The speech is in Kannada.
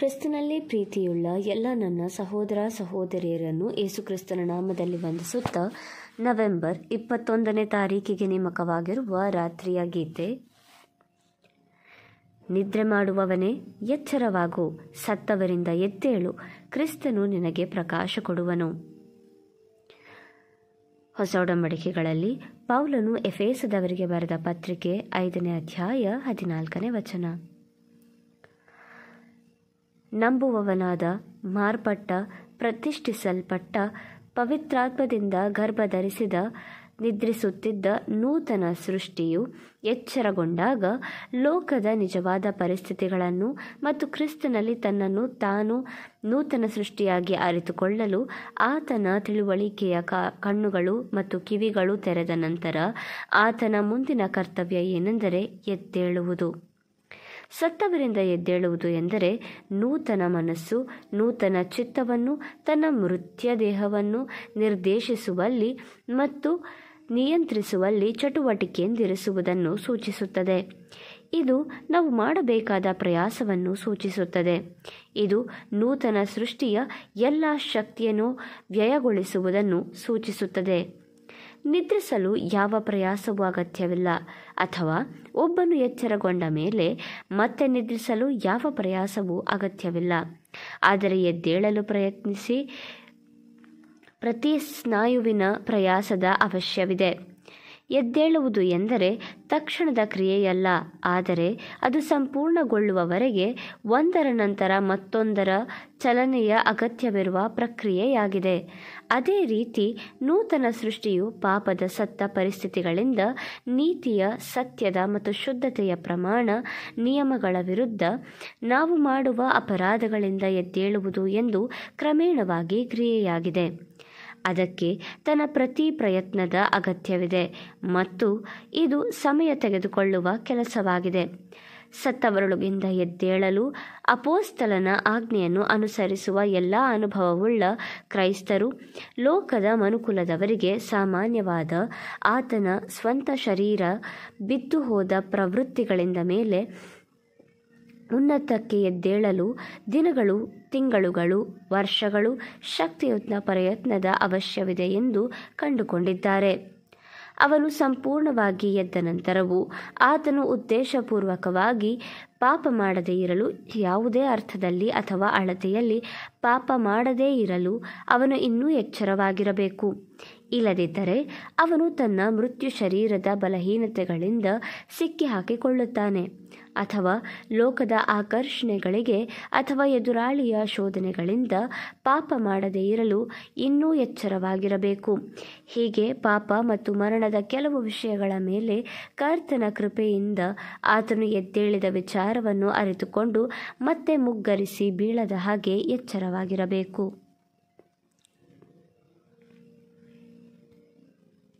ಕ್ರಿಸ್ತನಲ್ಲಿ ಪ್ರೀತಿಯುಳ್ಳ ಎಲ್ಲ ನನ್ನ ಸಹೋದರ ಸಹೋದರಿಯರನ್ನು ಕ್ರಿಸ್ತನ ನಾಮದಲ್ಲಿ ವಂದಿಸುತ್ತಾ ನವೆಂಬರ್ ಇಪ್ಪತ್ತೊಂದನೇ ತಾರೀಕಿಗೆ ನೇಮಕವಾಗಿರುವ ರಾತ್ರಿಯ ಗೀತೆ ನಿದ್ರೆ ಮಾಡುವವನೇ ಎಚ್ಚರವಾಗು ಸತ್ತವರಿಂದ ಎದ್ದೇಳು ಕ್ರಿಸ್ತನು ನಿನಗೆ ಪ್ರಕಾಶ ಕೊಡುವನು ಹೊಸ ಒಡಂಬಡಿಕೆಗಳಲ್ಲಿ ಪೌಲನು ಎಫೇಸದವರಿಗೆ ಬರೆದ ಪತ್ರಿಕೆ ಐದನೇ ಅಧ್ಯಾಯ ಹದಿನಾಲ್ಕನೇ ವಚನ ನಂಬುವವನಾದ ಮಾರ್ಪಟ್ಟ ಪ್ರತಿಷ್ಠಿಸಲ್ಪಟ್ಟ ಪವಿತ್ರಾತ್ಮದಿಂದ ಗರ್ಭಧರಿಸಿದ ನಿದ್ರಿಸುತ್ತಿದ್ದ ನೂತನ ಸೃಷ್ಟಿಯು ಎಚ್ಚರಗೊಂಡಾಗ ಲೋಕದ ನಿಜವಾದ ಪರಿಸ್ಥಿತಿಗಳನ್ನು ಮತ್ತು ಕ್ರಿಸ್ತನಲ್ಲಿ ತನ್ನನ್ನು ತಾನು ನೂತನ ಸೃಷ್ಟಿಯಾಗಿ ಅರಿತುಕೊಳ್ಳಲು ಆತನ ತಿಳುವಳಿಕೆಯ ಕಣ್ಣುಗಳು ಮತ್ತು ಕಿವಿಗಳು ತೆರೆದ ನಂತರ ಆತನ ಮುಂದಿನ ಕರ್ತವ್ಯ ಏನೆಂದರೆ ಎತ್ತೇಳುವುದು ಸತ್ತವರಿಂದ ಎದ್ದೇಳುವುದು ಎಂದರೆ ನೂತನ ಮನಸ್ಸು ನೂತನ ಚಿತ್ತವನ್ನು ತನ್ನ ಮೃತ್ಯ ದೇಹವನ್ನು ನಿರ್ದೇಶಿಸುವಲ್ಲಿ ಮತ್ತು ನಿಯಂತ್ರಿಸುವಲ್ಲಿ ಚಟುವಟಿಕೆಯಿಂದಿರಿಸುವುದನ್ನು ಸೂಚಿಸುತ್ತದೆ ಇದು ನಾವು ಮಾಡಬೇಕಾದ ಪ್ರಯಾಸವನ್ನು ಸೂಚಿಸುತ್ತದೆ ಇದು ನೂತನ ಸೃಷ್ಟಿಯ ಎಲ್ಲ ಶಕ್ತಿಯನ್ನು ವ್ಯಯಗೊಳಿಸುವುದನ್ನು ಸೂಚಿಸುತ್ತದೆ ನಿದ್ರಿಸಲು ಯಾವ ಪ್ರಯಾಸವೂ ಅಗತ್ಯವಿಲ್ಲ ಅಥವಾ ಒಬ್ಬನು ಎಚ್ಚರಗೊಂಡ ಮೇಲೆ ಮತ್ತೆ ನಿದ್ರಿಸಲು ಯಾವ ಪ್ರಯಾಸವೂ ಅಗತ್ಯವಿಲ್ಲ ಆದರೆ ಎದ್ದೇಳಲು ಪ್ರಯತ್ನಿಸಿ ಪ್ರತಿ ಸ್ನಾಯುವಿನ ಪ್ರಯಾಸದ ಅವಶ್ಯವಿದೆ ಎದ್ದೇಳುವುದು ಎಂದರೆ ತಕ್ಷಣದ ಕ್ರಿಯೆಯಲ್ಲ ಆದರೆ ಅದು ಸಂಪೂರ್ಣಗೊಳ್ಳುವವರೆಗೆ ಒಂದರ ನಂತರ ಮತ್ತೊಂದರ ಚಲನೆಯ ಅಗತ್ಯವಿರುವ ಪ್ರಕ್ರಿಯೆಯಾಗಿದೆ ಅದೇ ರೀತಿ ನೂತನ ಸೃಷ್ಟಿಯು ಪಾಪದ ಸತ್ತ ಪರಿಸ್ಥಿತಿಗಳಿಂದ ನೀತಿಯ ಸತ್ಯದ ಮತ್ತು ಶುದ್ಧತೆಯ ಪ್ರಮಾಣ ನಿಯಮಗಳ ವಿರುದ್ಧ ನಾವು ಮಾಡುವ ಅಪರಾಧಗಳಿಂದ ಎದ್ದೇಳುವುದು ಎಂದು ಕ್ರಮೇಣವಾಗಿ ಕ್ರಿಯೆಯಾಗಿದೆ ಅದಕ್ಕೆ ತನ್ನ ಪ್ರತಿ ಪ್ರಯತ್ನದ ಅಗತ್ಯವಿದೆ ಮತ್ತು ಇದು ಸಮಯ ತೆಗೆದುಕೊಳ್ಳುವ ಕೆಲಸವಾಗಿದೆ ಸತ್ತವರೊಳಗಿಂದ ಎದ್ದೇಳಲು ಅಪೋಸ್ತಲನ ಆಜ್ಞೆಯನ್ನು ಅನುಸರಿಸುವ ಎಲ್ಲ ಅನುಭವವುಳ್ಳ ಕ್ರೈಸ್ತರು ಲೋಕದ ಮನುಕುಲದವರಿಗೆ ಸಾಮಾನ್ಯವಾದ ಆತನ ಸ್ವಂತ ಶರೀರ ಬಿದ್ದು ಹೋದ ಪ್ರವೃತ್ತಿಗಳಿಂದ ಮೇಲೆ ಉನ್ನತಕ್ಕೆ ಎದ್ದೇಳಲು ದಿನಗಳು ತಿಂಗಳುಗಳು ವರ್ಷಗಳು ಶಕ್ತಿಯುತ ಪ್ರಯತ್ನದ ಅವಶ್ಯವಿದೆ ಎಂದು ಕಂಡುಕೊಂಡಿದ್ದಾರೆ ಅವನು ಸಂಪೂರ್ಣವಾಗಿ ಎದ್ದ ನಂತರವೂ ಆತನು ಉದ್ದೇಶಪೂರ್ವಕವಾಗಿ ಪಾಪ ಮಾಡದೇ ಇರಲು ಯಾವುದೇ ಅರ್ಥದಲ್ಲಿ ಅಥವಾ ಅಳತೆಯಲ್ಲಿ ಪಾಪ ಮಾಡದೇ ಇರಲು ಅವನು ಇನ್ನೂ ಎಚ್ಚರವಾಗಿರಬೇಕು ಇಲ್ಲದಿದ್ದರೆ ಅವನು ತನ್ನ ಮೃತ್ಯು ಶರೀರದ ಬಲಹೀನತೆಗಳಿಂದ ಸಿಕ್ಕಿ ಹಾಕಿಕೊಳ್ಳುತ್ತಾನೆ ಅಥವಾ ಲೋಕದ ಆಕರ್ಷಣೆಗಳಿಗೆ ಅಥವಾ ಎದುರಾಳಿಯ ಶೋಧನೆಗಳಿಂದ ಪಾಪ ಮಾಡದೇ ಇರಲು ಇನ್ನೂ ಎಚ್ಚರವಾಗಿರಬೇಕು ಹೀಗೆ ಪಾಪ ಮತ್ತು ಮರಣದ ಕೆಲವು ವಿಷಯಗಳ ಮೇಲೆ ಕರ್ತನ ಕೃಪೆಯಿಂದ ಆತನು ಎದ್ದೇಳಿದ ವಿಚಾರವನ್ನು ಅರಿತುಕೊಂಡು ಮತ್ತೆ ಮುಗ್ಗರಿಸಿ ಬೀಳದ ಹಾಗೆ ಎಚ್ಚರವಾಗಿರಬೇಕು